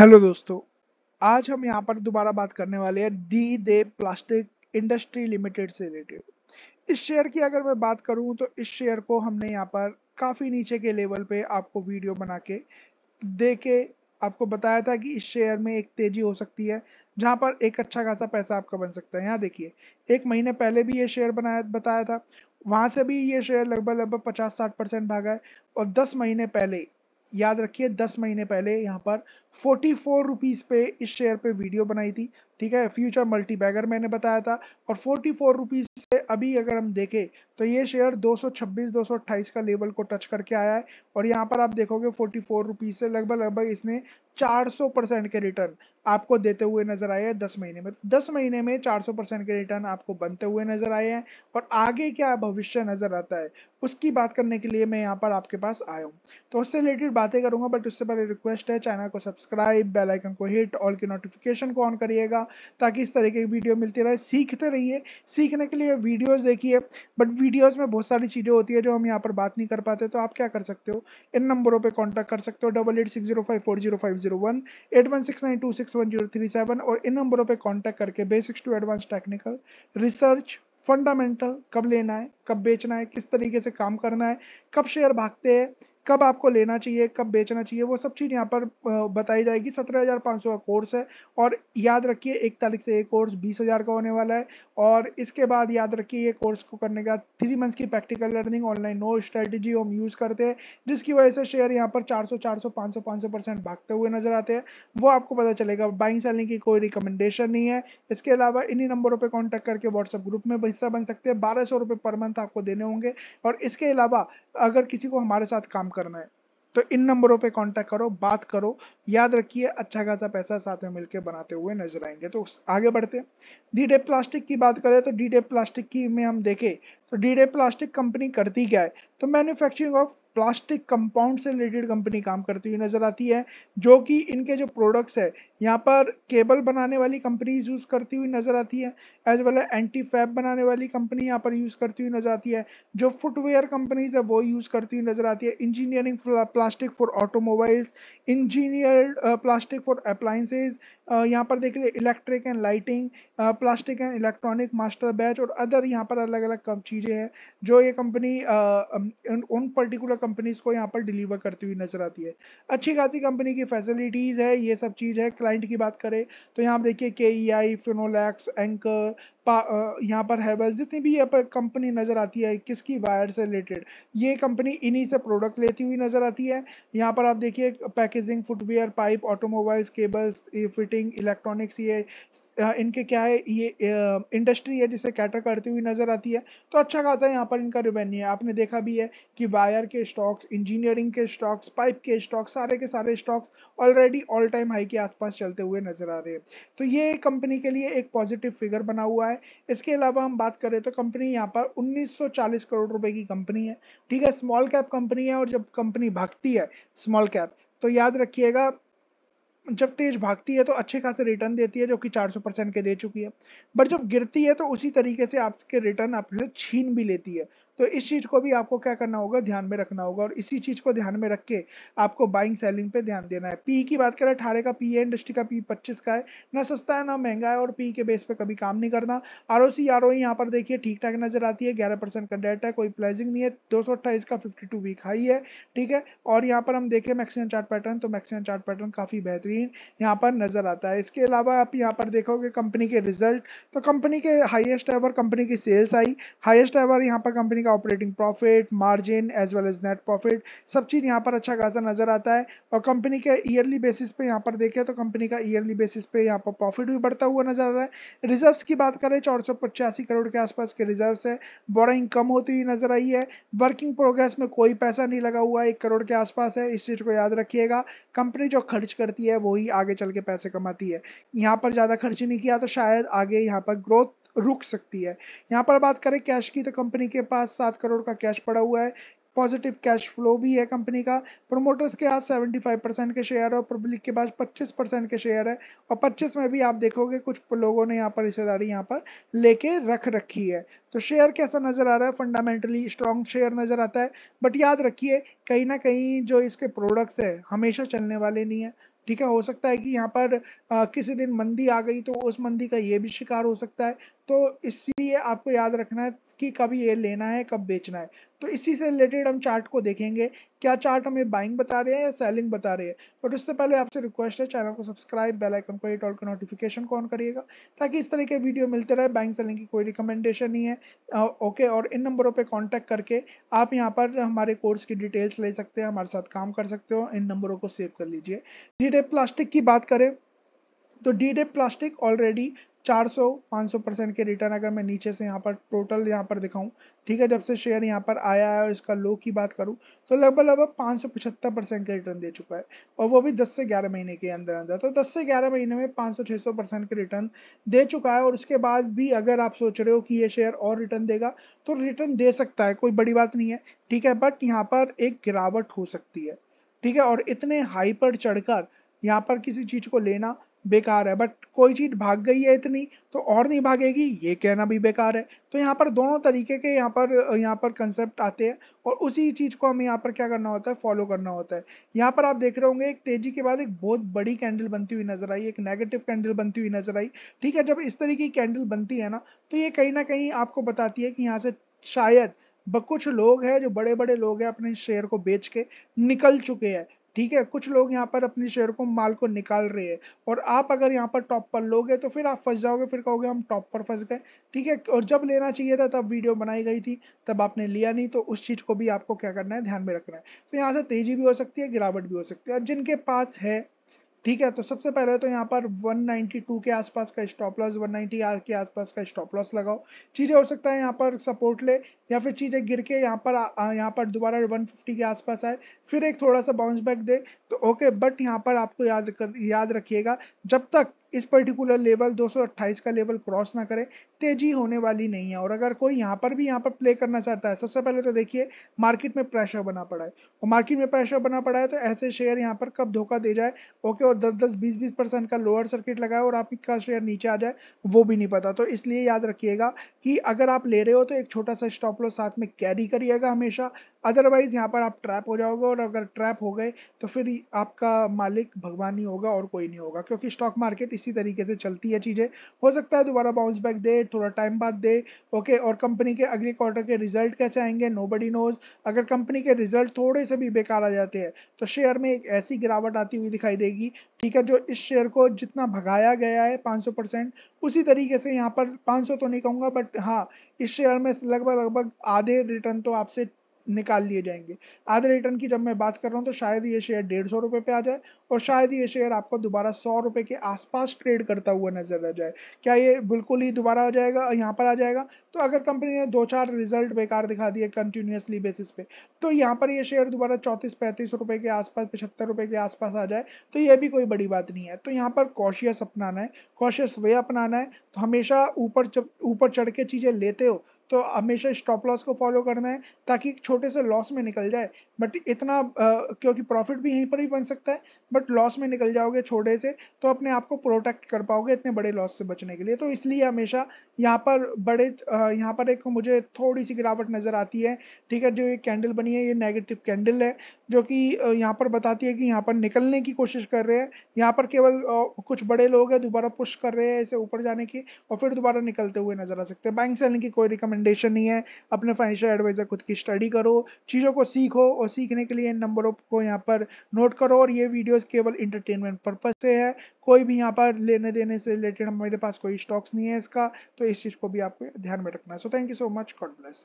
hello दोस्तों आज हम यहाँ पर दोबारा बात करने वाले हैं डी दे प्लास्टिक इंडस्ट्री लिमिटेड से रिलेटेड इस शेयर की अगर मैं बात करूँ तो इस शेयर को हमने यहाँ पर काफ़ी नीचे के लेवल पे आपको वीडियो बना के दे के आपको बताया था कि इस शेयर में एक तेजी हो सकती है जहां पर एक अच्छा खासा पैसा आपका बन सकता है यहाँ देखिए एक महीने पहले भी ये शेयर बनाया बताया था वहां से भी ये शेयर लगभग लगभग पचास साठ परसेंट भागा है और दस महीने पहले याद रखिए दस महीने पहले यहाँ पर फोर्टी फोर रुपीज़ पे इस शेयर पे वीडियो बनाई थी ठीक है फ्यूचर मल्टी बैगर मैंने बताया था और फोर्टी फोर रुपीज़ से अभी अगर हम देखें तो ये शेयर 226 228 का लेवल को टच करके आया है और यहाँ पर आप देखोगे फोर्टी फोर रुपीज़ से लगभग लगभग इसने 400 परसेंट के रिटर्न आपको देते हुए नजर आए हैं दस महीने में दस महीने में सौ परसेंट के रिटर्न आपको बनते हुए नजर आए हैं और आगे क्या भविष्य नजर आता है उसकी बात करने के लिए मैं यहाँ पर आपके पास आया हूँ तो उससे रिलेटेड बातें करूंगा बट उससे पहले रिक्वेस्ट है चैनल को सब्सक्राइब सब्सक्राइब बेल आइकन को हिट ऑल की नोटिफिकेशन को ऑन करिएगा ताकि इस तरीके की वीडियो मिलती रहे सीखते रहिए सीखने के लिए वीडियोज़ देखिए बट वीडियोज़ में बहुत सारी चीज़ें होती है जो हम यहाँ पर बात नहीं कर पाते तो आप क्या कर सकते हो इन नंबरों पर कॉन्टैक्ट कर सकते हो double eight six zero five four zero five zero one eight one six nine two six one zero three seven और इन नंबरों पर कॉन्टैक्ट करके basics to advance technical research fundamental कब लेना है कब बेचना है किस तरीके से काम करना है कब शेयर भागते हैं कब आपको लेना चाहिए कब बेचना चाहिए वो सब चीज़ यहाँ पर बताई जाएगी सत्रह हज़ार पाँच सौ का कोर्स है और याद रखिए एक तारीख से ये कोर्स बीस हज़ार का होने वाला है और इसके बाद याद रखिए ये कोर्स को करने का थ्री मंथ्स की practical learning online no strategy हम यूज़ करते हैं जिसकी वजह से शेयर यहाँ पर चार सौ चार सौ पाँच सौ पाँच सौ परसेंट भागते हुए नजर आते हैं वो आपको पता चलेगा बाइंग सेलिंग की कोई रिकमेंडेशन नहीं है इसके अलावा इन्हीं नंबरों पर कॉन्टैक्ट करके व्हाट्सअप ग्रुप में हिस्सा बन सकते हैं बारह सौ रुपये पर मंथ आपको देने होंगे और इसके अलावा अगर किसी को हमारे साथ काम करना है तो इन नंबरों पे कांटेक्ट करो बात करो याद रखिए अच्छा खासा पैसा साथ में मिलकर बनाते हुए नजर आएंगे तो आगे बढ़ते हैं डी डे प्लास्टिक की बात करें तो डी डे प्लास्टिक की में हम देखें तो डी डे प्लास्टिक कंपनी करती क्या है तो मैन्युफैक्चरिंग ऑफ प्लास्टिक कंपाउंड से रिलेटेड कंपनी काम करती हुई नजर आती है जो कि इनके जो प्रोडक्ट्स है यहाँ पर केबल बनाने वाली कंपनीज यूज करती हुई नजर आती है एज वेल एंटी फैब बनाने वाली कंपनी यहाँ पर यूज करती हुई नजर आती है जो फुटवेयर कंपनीज है वो यूज करती हुई नजर आती है engineering plastic for automobiles engineer plastic for appliances यहाँ पर देख लीजिए electric and lighting plastic and electronic master batch और अदर यहाँ पर अलग अलग चीजें हैं जो ये कंपनी uh, um, उन पर्टिकुलर कंपनीज को यहाँ पर डिलीवर करती हुई नजर आती है अच्छी खासी कंपनी की फैसिलिटीज़ है ये सब चीज़ है क्लाइंट की बात करें तो यहाँ देखिए के ई आई फिनोलैक्स एंकर यहाँ पर हैवेल्स जितनी भी यहाँ पर कंपनी नज़र आती है किसकी वायर से रिलेटेड ये कंपनी इन्हीं से प्रोडक्ट लेती हुई नज़र आती है यहाँ पर आप देखिए packaging footwear pipe automobiles cables fitting electronics ये इनके क्या है ये इंडस्ट्री है जिसे कैटर करती हुई नज़र आती है तो अच्छा खासा यहाँ पर इनका रिवेन्यू है आपने देखा भी है कि वायर के स्टॉक्स इंजीनियरिंग के स्टॉक्स पाइप के स्टॉक्स सारे के सारे stocks already all time high के आसपास चलते हुए नज़र आ रहे हैं तो ये कंपनी के लिए एक पॉजिटिव फिगर बना हुआ है है इसके अलावा हम बात करें तो कंपनी यहाँ पर 1940 करोड़ रुपए की कंपनी है ठीक है स्मॉल कैप कंपनी है और जब कंपनी भागती है स्मॉल कैप तो याद रखिएगा जब तेज भागती है तो अच्छे खासे रिटर्न देती है जो कि 400 परसेंट के दे चुकी है बट जब गिरती है तो उसी तरीके से आपके रिटर्न आपसे छीन भी लेती है तो इस चीज़ को भी आपको क्या करना होगा ध्यान में रखना होगा और इसी चीज़ को ध्यान में रख के आपको बाइंग सेलिंग पे ध्यान देना है पी की बात करें अठारह का पी है इंडस्ट्री का पी पच्चीस का है ना सस्ता है ना महंगा है और पी के बेस पे कभी काम नहीं करना R O C R O यहाँ पर देखिए ठीक ठाक नजर आती है ग्यारह परसेंट का डेट है कोई प्लाइजिंग नहीं है दो सौ अट्ठाईस का फिफ्टी टू वीक हाई है ठीक है और यहाँ पर हम देखें मैक्सिमम चार्ट पैटर्न तो मैक्सिमम चार्ट पैटर्न काफ़ी बेहतरीन यहाँ पर नजर आता है इसके अलावा आप यहाँ पर देखोगे कंपनी के रिजल्ट तो कंपनी के हाइएस्ट एवर कंपनी की सेल्स आई हाइएस्ट एवर यहाँ पर कंपनी का जाएगा operating profit margin as well as net profit सब चीज़ यहाँ पर अच्छा खासा नजर आता है और कंपनी के ईयरली बेसिस पे यहाँ पर देखें तो कंपनी का ईयरली बेसिस पे यहाँ पर प्रॉफिट भी बढ़ता हुआ नजर आ रहा है रिजर्व की बात करें चार करोड़ के आसपास के रिजर्व है बोरिंग कम होती हुई नजर आई है वर्किंग प्रोग्रेस में कोई पैसा नहीं लगा हुआ एक करोड़ के आसपास है इस चीज़ को याद रखिएगा कंपनी जो खर्च करती है वही आगे चल के पैसे कमाती है यहाँ पर ज़्यादा खर्च नहीं किया तो शायद आगे यहाँ पर ग्रोथ रुक सकती है यहाँ पर बात करें कैश की तो कंपनी के पास सात करोड़ का कैश पड़ा हुआ है पॉजिटिव कैश फ्लो भी है कंपनी का प्रोमोटर्स के पास 75 परसेंट के शेयर है और पब्लिक के पास 25 परसेंट के शेयर है और 25 में भी आप देखोगे कुछ लोगों ने यहाँ पर हिस्सेदारी यहाँ पर लेके रख रखी है तो शेयर कैसा नज़र आ रहा है फंडामेंटली स्ट्रॉन्ग शेयर नज़र आता है बट याद रखिए कहीं ना कहीं जो इसके प्रोडक्ट्स है हमेशा चलने वाले नहीं है ठीक है हो सकता है कि यहाँ पर आ, किसी दिन मंदी आ गई तो उस मंदी का ये भी शिकार हो सकता है तो इसलिए आपको याद रखना है कि कब ये लेना है कब बेचना है तो इसी से रिलेटेड हम चार्ट को देखेंगे क्या चार्ट हमें बाइंग बता रहे हैं या सेलिंग बता रहे हैं बट उससे पहले आपसे रिक्वेस्ट है चैनल को सब्सक्राइब बेल आइकन को एट ऑल का नोटिफिकेशन को ऑन करिएगा ताकि इस तरह के वीडियो मिलते रहे बाइंग सेलिंग की कोई रिकमेंडेशन नहीं है आ, ओके और इन नंबरों पर कॉन्टैक्ट करके आप यहाँ पर हमारे कोर्स की डिटेल्स ले सकते हैं हमारे साथ काम कर सकते हो इन नंबरों को सेव कर लीजिए डी प्लास्टिक की बात करें तो डी प्लास्टिक ऑलरेडी 400-500 परसेंट के रिटर्न अगर मैं नीचे से यहाँ पर टोटल यहाँ पर दिखाऊँ ठीक है जब से शेयर यहाँ पर आया है और इसका लो की बात करूँ तो लगभग लगभग पाँच परसेंट का रिटर्न दे चुका है और वो भी 10 से 11 महीने के अंदर अंदर तो 10 से 11 महीने में 500-600 परसेंट के रिटर्न दे चुका है और उसके बाद भी अगर आप सोच रहे हो कि ये शेयर और रिटर्न देगा तो रिटर्न दे सकता है कोई बड़ी बात नहीं है ठीक है बट यहाँ पर एक गिरावट हो सकती है ठीक है और इतने हाई पर चढ़कर यहाँ पर किसी चीज को लेना बेकार है बट कोई चीज भाग गई है इतनी तो और नहीं भागेगी ये कहना भी बेकार है तो यहाँ पर दोनों तरीके के यहाँ पर यहाँ पर कंसेप्ट आते हैं और उसी चीज को हमें यहाँ पर क्या करना होता है फॉलो करना होता है यहाँ पर आप देख रहे होंगे एक तेजी के बाद एक बहुत बड़ी कैंडल बनती हुई नजर आई एक नेगेटिव कैंडल बनती हुई नजर आई ठीक है जब इस तरीके की कैंडल बनती है ना तो ये कहीं ना कहीं आपको बताती है कि यहाँ से शायद कुछ लोग हैं जो बड़े बड़े लोग हैं अपने शेयर को बेच के निकल चुके हैं ठीक है कुछ लोग यहाँ पर अपने शेयर को माल को निकाल रहे हैं और आप अगर यहाँ पर टॉप पर लोगे तो फिर आप फंस जाओगे फिर कहोगे हम टॉप पर फंस गए ठीक है और जब लेना चाहिए था तब वीडियो बनाई गई थी तब आपने लिया नहीं तो उस चीज़ को भी आपको क्या करना है ध्यान में रखना है तो यहाँ से तेज़ी भी हो सकती है गिरावट भी हो सकती है जिनके पास है ठीक है तो सबसे पहले तो यहाँ पर 192 के आसपास का स्टॉप लॉस 190 के आसपास का स्टॉप लॉस लगाओ चीज़ें हो सकता है यहाँ पर सपोर्ट ले या फिर चीज़ें गिर के यहाँ पर यहाँ पर दोबारा 150 के आसपास आए फिर एक थोड़ा सा बाउंस बैक दे तो ओके बट यहाँ पर आपको याद कर याद रखिएगा जब तक इस पर्टिकुलर लेवल 228 का लेवल क्रॉस ना करे तेजी होने वाली नहीं है और अगर कोई यहाँ पर भी यहाँ पर प्ले करना चाहता है सबसे पहले तो देखिए मार्केट में प्रेशर बना पड़ा है और मार्केट में प्रेशर बना पड़ा है तो ऐसे शेयर यहाँ पर कब धोखा दे जाए ओके और दस दस बीस बीस परसेंट का लोअर सर्किट लगाए और आपका शेयर नीचे आ जाए वो भी नहीं पता तो इसलिए याद रखिएगा कि अगर आप ले रहे हो तो एक छोटा सा स्टॉप लो साथ में कैरी करिएगा हमेशा अदरवाइज यहाँ पर आप ट्रैप हो जाओगे और अगर ट्रैप हो गए तो फिर आपका मालिक भगवान ही होगा और कोई नहीं होगा क्योंकि स्टॉक मार्केट इसी तरीके से चलती है चीज़ें हो सकता है दोबारा बाउंस बैक दे थोड़ा टाइम बाद दे ओके और कंपनी के अगले क्वार्टर के रिजल्ट कैसे आएंगे नो बडी नोज अगर कंपनी के रिजल्ट थोड़े से भी बेकार आ जाते हैं तो शेयर में एक ऐसी गिरावट आती हुई दिखाई देगी ठीक है जो इस शेयर को जितना भगाया गया है पाँच उसी तरीके से यहाँ पर पाँच तो नहीं कहूँगा बट हाँ इस शेयर में लगभग लगभग आधे रिटर्न तो आपसे निकाल लिए जाएंगे आधे रिटर्न की जब मैं बात कर रहा हूँ तो शायद ये शेयर डेढ़ सौ रुपये पे आ जाए और शायद ये शेयर आपको दोबारा सौ रुपये के आसपास ट्रेड करता हुआ नजर आ जाए क्या ये बिल्कुल ही दोबारा आ जाएगा यहाँ पर आ जाएगा तो अगर कंपनी ने दो चार रिजल्ट बेकार दिखा दिए कंटिन्यूसली बेसिस पे तो यहाँ पर ये शेयर दोबारा चौंतीस पैंतीस रुपये के आसपास पचहत्तर रुपये के आसपास आ जाए तो ये भी कोई बड़ी बात नहीं है तो यहाँ पर कॉशियस अपनाना है कॉशियस वे अपनाना है तो हमेशा ऊपर ऊपर चढ़ के चीज़ें लेते हो तो हमेशा स्टॉप लॉस को फॉलो करना है ताकि छोटे से लॉस में निकल जाए बट इतना आ, क्योंकि प्रॉफिट भी यहीं पर ही बन सकता है बट लॉस में निकल जाओगे छोटे से तो अपने आप को प्रोटेक्ट कर पाओगे इतने बड़े लॉस से बचने के लिए तो इसलिए हमेशा यहाँ पर बड़े यहाँ पर एक मुझे थोड़ी सी गिरावट नज़र आती है ठीक है जो ये कैंडल बनी है ये नेगेटिव कैंडल है जो कि यहाँ पर बताती है कि यहाँ पर निकलने की कोशिश कर रहे हैं यहाँ पर केवल कुछ बड़े लोग हैं दोबारा पुश कर रहे हैं इसे ऊपर जाने की और फिर दोबारा निकलते हुए नजर आ सकते हैं बैंक सेलिंग की कोई रिकमेंडेशन नहीं है अपने फाइनेंशियल एडवाइजर खुद की स्टडी करो चीज़ों को सीखो और सीखने के लिए इन नंबरों को यहाँ पर नोट करो और ये वीडियोस केवल इंटरटेनमेंट पर्पज से है कोई भी यहाँ पर लेने देने से रिलेटेड मेरे पास कोई स्टॉक्स नहीं है इसका तो इस चीज़ को भी आपको ध्यान में रखना है so thank you so much God bless